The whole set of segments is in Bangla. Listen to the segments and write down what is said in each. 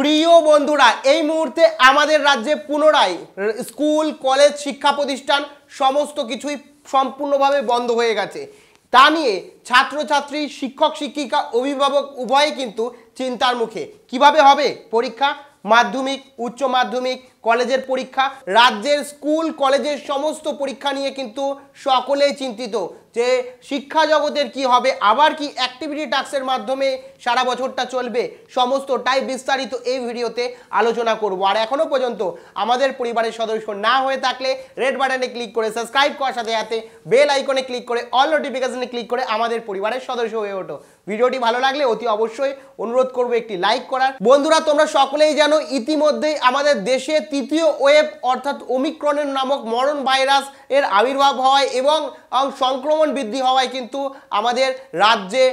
প্রিয় বন্ধুরা এই মুহূর্তে আমাদের রাজ্যে পুনরায় স্কুল কলেজ শিক্ষা প্রতিষ্ঠান সমস্ত কিছুই সম্পূর্ণভাবে বন্ধ হয়ে গেছে তা নিয়ে ছাত্রছাত্রী শিক্ষক শিক্ষিকা অভিভাবক উভয়ে কিন্তু চিন্তার মুখে কিভাবে হবে পরীক্ষা মাধ্যমিক উচ্চ মাধ্যমিক কলেজের পরীক্ষা রাজ্যের স্কুল কলেজের সমস্ত পরীক্ষা নিয়ে কিন্তু সকলেই চিন্তিত যে শিক্ষা জগতের কি হবে আবার কি অ্যাক্টিভিটি টাস্কের মাধ্যমে সারা বছরটা চলবে সমস্তটাই বিস্তারিত এই ভিডিওতে আলোচনা করব আর এখনও পর্যন্ত আমাদের পরিবারের সদস্য না হয়ে থাকলে রেড বাটনে ক্লিক করে সাবস্ক্রাইব করার সাথে সাথে বেল আইকনে ক্লিক করে অল নোটিফিকেশানে ক্লিক করে আমাদের পরিবারের সদস্য হয়ে ওঠো ভিডিওটি ভালো লাগলে অতি অবশ্যই অনুরোধ করবো একটি লাইক করার বন্ধুরা তোমরা সকলেই জানো ইতিমধ্যেই আমাদের দেশে তৃতীয় ওয়েব অর্থাৎ ওমিক্রনের নামক মরণ ভাইরাস এর আবির্ভাব হয় এবং সংক্রমণ বৃদ্ধি হওয়ায় কিন্তু আমাদের রাজ্যে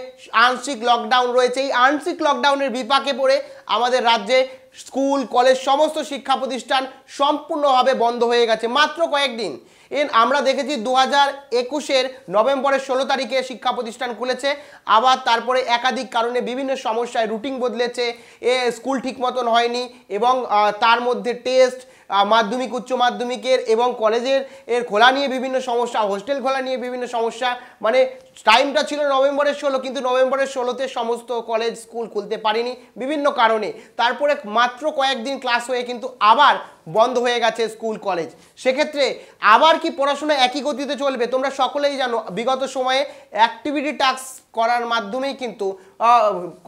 আংশিক লকডাউন রয়েছে এই আংশিক লকডাউনের বিপাকে পড়ে আমাদের রাজ্যে স্কুল কলেজ সমস্ত শিক্ষা প্রতিষ্ঠান সম্পূর্ণভাবে বন্ধ হয়ে গেছে মাত্র কয়েকদিন এন আমরা দেখেছি দু হাজার একুশের নভেম্বরের ষোলো তারিখে শিক্ষা প্রতিষ্ঠান খুলেছে আবার তারপরে একাধিক কারণে বিভিন্ন সমস্যায় রুটিন বদলেছে এ স্কুল ঠিক মতন হয়নি এবং তার মধ্যে টেস্ট মাধ্যমিক উচ্চ মাধ্যমিকের এবং কলেজের এর খোলা নিয়ে বিভিন্ন সমস্যা হোস্টেল খোলা নিয়ে বিভিন্ন সমস্যা মানে টাইমটা ছিল নভেম্বরের ষোলো কিন্তু নভেম্বরের ষোলোতে সমস্ত কলেজ স্কুল খুলতে পারেনি বিভিন্ন কারণে তারপরে মাত্র কয়েকদিন ক্লাস হয়ে কিন্তু আবার বন্ধ হয়ে গেছে স্কুল কলেজ সেক্ষেত্রে আবার কি পড়াশোনা একই গতিতে চলবে তোমরা সকলেই জানো বিগত সময়ে অ্যাক্টিভিটি টাস্ক করার মাধ্যমেই কিন্তু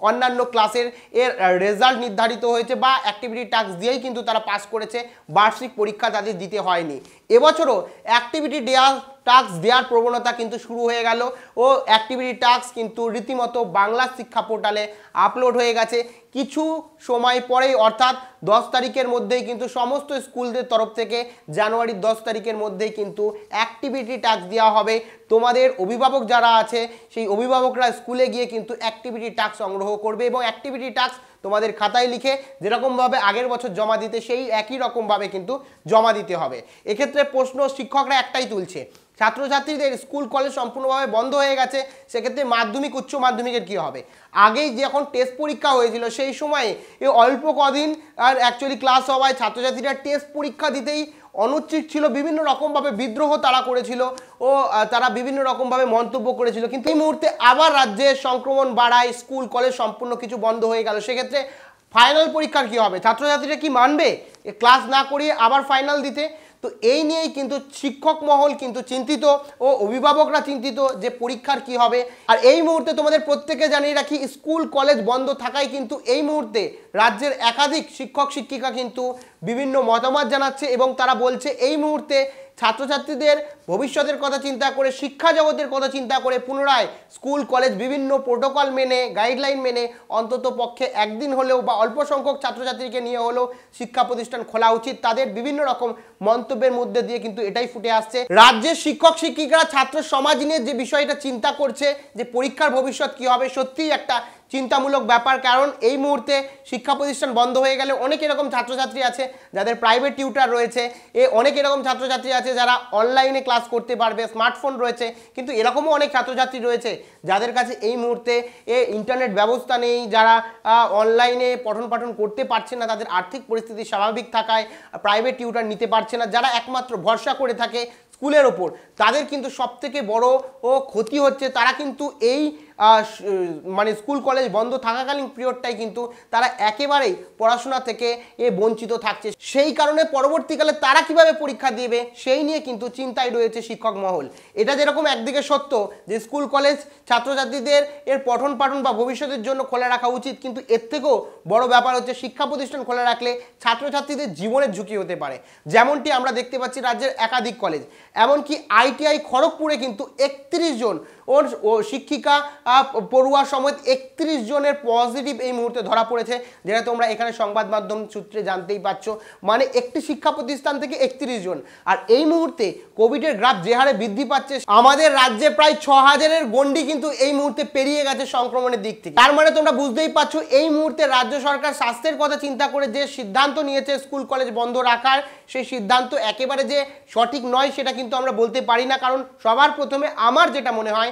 অন্যান্য ক্লাসের এর রেজাল্ট নির্ধারিত হয়েছে বা অ্যাক্টিভিটি টাস্ক দিয়েই কিন্তু তারা পাস করেছে বার্ষিক পরীক্ষা তাদের দিতে হয়নি এবছরও অ্যাক্টিভিটি দেওয়া টাস্ক দেওয়ার প্রবণতা কিন্তু শুরু হয়ে গেল ও অ্যাক্টিভিটি টাস্ক কিন্তু রীতিমতো বাংলা শিক্ষা পোর্টালে আপলোড হয়ে গেছে কিছু সময় পরেই অর্থাৎ দশ তারিখের মধ্যেই কিন্তু সমস্ত স্কুলদের তরফ থেকে জানুয়ারির দশ তারিখের মধ্যেই কিন্তু অ্যাক্টিভিটি ট্যাক্স দেওয়া হবে তোমাদের অভিভাবক যারা আছে সেই অভিভাবকরা স্কুলে গিয়ে কিন্তু অ্যাক্টিভিটি ট্যাক্স সংগ্রহ করবে এবং অ্যাক্টিভিটি ট্যাক্স তোমাদের খাতায় লিখে যেরকমভাবে আগের বছর জমা দিতে সেই একই রকমভাবে কিন্তু জমা দিতে হবে এক্ষেত্রে প্রশ্ন শিক্ষকরা একটাই তুলছে ছাত্রছাত্রীদের স্কুল কলেজ সম্পূর্ণভাবে বন্ধ হয়ে গেছে সেক্ষেত্রে মাধ্যমিক উচ্চ মাধ্যমিকের কী হবে আগেই যখন টেস্ট পরীক্ষা হয়েছিল সেই সময়ে অল্প কদিন আর অ্যাকচুয়ালি ক্লাস হওয়ায় ছাত্রছাত্রীরা টেস্ট পরীক্ষা দিতেই অনুচিত ছিল বিভিন্ন রকমভাবে বিদ্রোহ তারা করেছিল ও তারা বিভিন্ন রকমভাবে মন্তব্য করেছিল কিন্তু এই মুহূর্তে আবার রাজ্যে সংক্রমণ বাড়ায় স্কুল কলেজ সম্পূর্ণ কিছু বন্ধ হয়ে গেল সেক্ষেত্রে ফাইনাল পরীক্ষার কী হবে ছাত্রছাত্রীরা কি মানবে ক্লাস না করিয়ে আবার ফাইনাল দিতে তো এই নিয়েই কিন্তু শিক্ষক মহল কিন্তু চিন্তিত ও অভিভাবকরা চিন্তিত যে পরীক্ষার কি হবে আর এই মুহূর্তে তোমাদের প্রত্যেকে জানিয়ে রাখি স্কুল কলেজ বন্ধ থাকায় কিন্তু এই মুহূর্তে রাজ্যের একাধিক শিক্ষক শিক্ষিকা কিন্তু বিভিন্ন মতামত জানাচ্ছে এবং তারা বলছে এই মুহূর্তে ছাত্রছাত্রীদের ভবিষ্যতের কথা চিন্তা করে শিক্ষা জগতের কথা চিন্তা করে পুনরায় স্কুল কলেজ বিভিন্ন প্রোটোকল মেনে গাইডলাইন মেনে অন্তত পক্ষে একদিন হলেও বা অল্প সংখ্যক ছাত্রছাত্রীকে নিয়ে হলেও শিক্ষা প্রতিষ্ঠান খোলা উচিত তাদের বিভিন্ন রকম মন্তব্যের মধ্যে দিয়ে কিন্তু এটাই ফুটে আসছে রাজ্যের শিক্ষক শিক্ষিকারা ছাত্র সমাজ নিয়ে যে বিষয়টা চিন্তা করছে যে পরীক্ষার ভবিষ্যৎ কি হবে সত্যিই একটা চিন্তামূলক ব্যাপার কারণ এই মুহূর্তে শিক্ষা প্রতিষ্ঠান বন্ধ হয়ে গেলে অনেক এরকম ছাত্রছাত্রী আছে যাদের প্রাইভেট টিউটার রয়েছে এ অনেক এরকম ছাত্রছাত্রী আছে যারা অনলাইনে ক্লাস করতে পারবে স্মার্টফোন রয়েছে কিন্তু এরকমও অনেক ছাত্রছাত্রী রয়েছে যাদের কাছে এই মুহূর্তে এ ইন্টারনেট ব্যবস্থা নেই যারা অনলাইনে পঠন পাঠন করতে পারছে না তাদের আর্থিক পরিস্থিতি স্বাভাবিক থাকায় প্রাইভেট টিউটার নিতে পারছে না যারা একমাত্র ভরসা করে থাকে স্কুলের ওপর তাদের কিন্তু সবথেকে বড় ও ক্ষতি হচ্ছে তারা কিন্তু এই মানে স্কুল কলেজ বন্ধ থাকাকালীন পিরিয়ডটাই কিন্তু তারা একেবারেই পড়াশোনা থেকে এ বঞ্চিত থাকছে সেই কারণে পরবর্তীকালে তারা কিভাবে পরীক্ষা দেবে সেই নিয়ে কিন্তু চিন্তায় রয়েছে শিক্ষক মহল এটা যেরকম একদিকে সত্য যে স্কুল কলেজ ছাত্রছাত্রীদের এর পঠন পাঠন বা ভবিষ্যতের জন্য খোলা রাখা উচিত কিন্তু এর থেকেও বড় ব্যাপার হচ্ছে শিক্ষা প্রতিষ্ঠান খোলা রাখলে ছাত্রছাত্রীদের জীবনের ঝুঁকি হতে পারে যেমনটি আমরা দেখতে পাচ্ছি রাজ্যের একাধিক কলেজ এমনকি আইটিআই খড়গপুরে কিন্তু একত্রিশ জন ওর শিক্ষিকা পড়ুয়া সমেত একত্রিশ জনের পজিটিভ এই মুহূর্তে ধরা পড়েছে যেটা তোমরা এখানে সংবাদ মাধ্যম সূত্রে জানতেই পারছো মানে একটি শিক্ষা প্রতিষ্ঠান থেকে একত্রিশ জন আর এই মুহূর্তে কোভিডের গ্রাফ যে হারে বৃদ্ধি পাচ্ছে আমাদের রাজ্যে প্রায় ছ হাজারের গণ্ডি কিন্তু এই মুহূর্তে পেরিয়ে গেছে সংক্রমণের দিক থেকে তার মানে তোমরা বুঝতেই পারছো এই মুহূর্তে রাজ্য সরকার স্বাস্থ্যের কথা চিন্তা করে যে সিদ্ধান্ত নিয়েছে স্কুল কলেজ বন্ধ রাখার সেই সিদ্ধান্ত একেবারে যে সঠিক নয় সেটা কিন্তু আমরা বলতে পারি না কারণ সবার প্রথমে আমার যেটা মনে হয়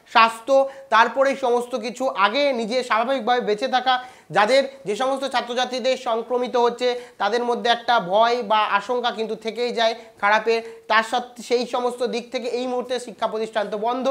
স্বাস্থ্য তারপরে সমস্ত কিছু আগে নিজে স্বাভাবিকভাবে বেঁচে থাকা যাদের যে সমস্ত ছাত্রছাত্রীদের সংক্রমিত হচ্ছে তাদের মধ্যে একটা ভয় বা আশঙ্কা কিন্তু থেকেই যায় খারাপের তার সাথে সেই সমস্ত দিক থেকে এই মুহূর্তে শিক্ষা প্রতিষ্ঠান তো বন্ধ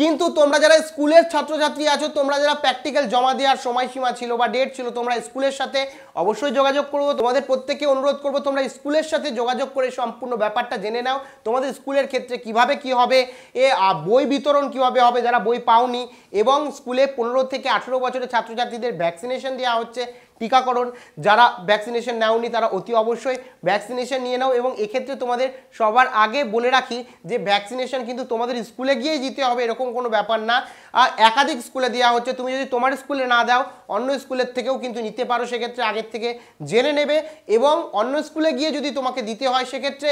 কিন্তু তোমরা যারা স্কুলের ছাত্রছাত্রী আছো তোমরা যারা প্র্যাকটিক্যাল জমা দেওয়ার সময়সীমা ছিল বা ডেট ছিল তোমরা স্কুলের সাথে অবশ্যই যোগাযোগ করবো তোমাদের প্রত্যেকে অনুরোধ করবো তোমরা স্কুলের সাথে যোগাযোগ করে সম্পূর্ণ ব্যাপারটা জেনে নাও তোমাদের স্কুলের ক্ষেত্রে কিভাবে কি হবে এ বই বিতরণ কিভাবে হবে যারা বই পাওনি এবং স্কুলে পনেরো থেকে আঠেরো বছরের ছাত্রছাত্রীদের ভ্যাকসিনেশন দেওয়া হচ্ছে টিকাকরণ যারা ভ্যাকসিনেশন নেওনি তারা অতি অবশ্যই ভ্যাকসিনেশন নিয়ে নাও এবং এক্ষেত্রে তোমাদের সবার আগে বলে রাখি যে ভ্যাকসিনেশন কিন্তু তোমাদের স্কুলে গিয়ে দিতে হবে এরকম কোনো ব্যাপার না আর একাধিক স্কুলে দেওয়া হচ্ছে তুমি যদি তোমার স্কুলে না দাও অন্য স্কুলের থেকেও কিন্তু নিতে পারো সেক্ষেত্রে আগের থেকে জেনে নেবে এবং অন্য স্কুলে গিয়ে যদি তোমাকে দিতে হয় সেক্ষেত্রে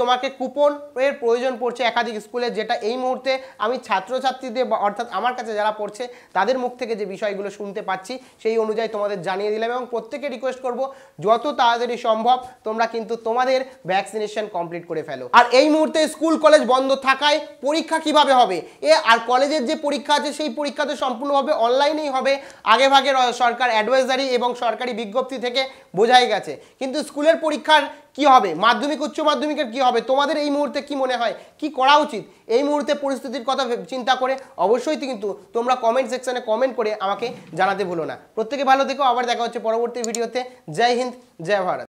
তোমাকে কুপনের প্রয়োজন পড়ছে একাধিক স্কুলে যেটা এই মুহূর্তে আমি ছাত্রছাত্রীদের অর্থাৎ আমার কাছে যারা পড়ছে তাদের মুখ থেকে যে বিষয়গুলো শুনতে পাচ্ছি সেই অনুযায়ী তোমাদের জানিয়ে দিলাম এবং প্রত্যেকে রিকোয়েস্ট করব যত তাড়াতাড়ি সম্ভব তোমরা কিন্তু তোমাদের ভ্যাকসিনেশন কমপ্লিট করে ফেলো আর এই মুহূর্তে স্কুল কলেজ বন্ধ থাকায় পরীক্ষা কিভাবে হবে এ আর কলেজের যে পরীক্ষা আছে সেই পরীক্ষা তো সম্পূর্ণভাবে অনলাইনেই হবে আগে ভাগে সরকার অ্যাডভাইজারি এবং সরকারি বিজ্ঞপ্তি থেকে বোঝাই গেছে কিন্তু স্কুলের পরীক্ষার কি হবে মাধ্যমিক উচ্চ মাধ্যমিকের কি হবে তোমাদের এই মুহূর্তে কি মনে হয় কি করা উচিত এই মুহূর্তে পরিস্থিতির কথা চিন্তা করে অবশ্যই কিন্তু তোমরা কমেন্ট সেকশানে কমেন্ট করে আমাকে জানাতে ভুলো না প্রত্যেকে ভালো দেখো আবার দেখা হচ্ছে পরবর্তী ভিডিওতে জয় হিন্দ জয় ভারত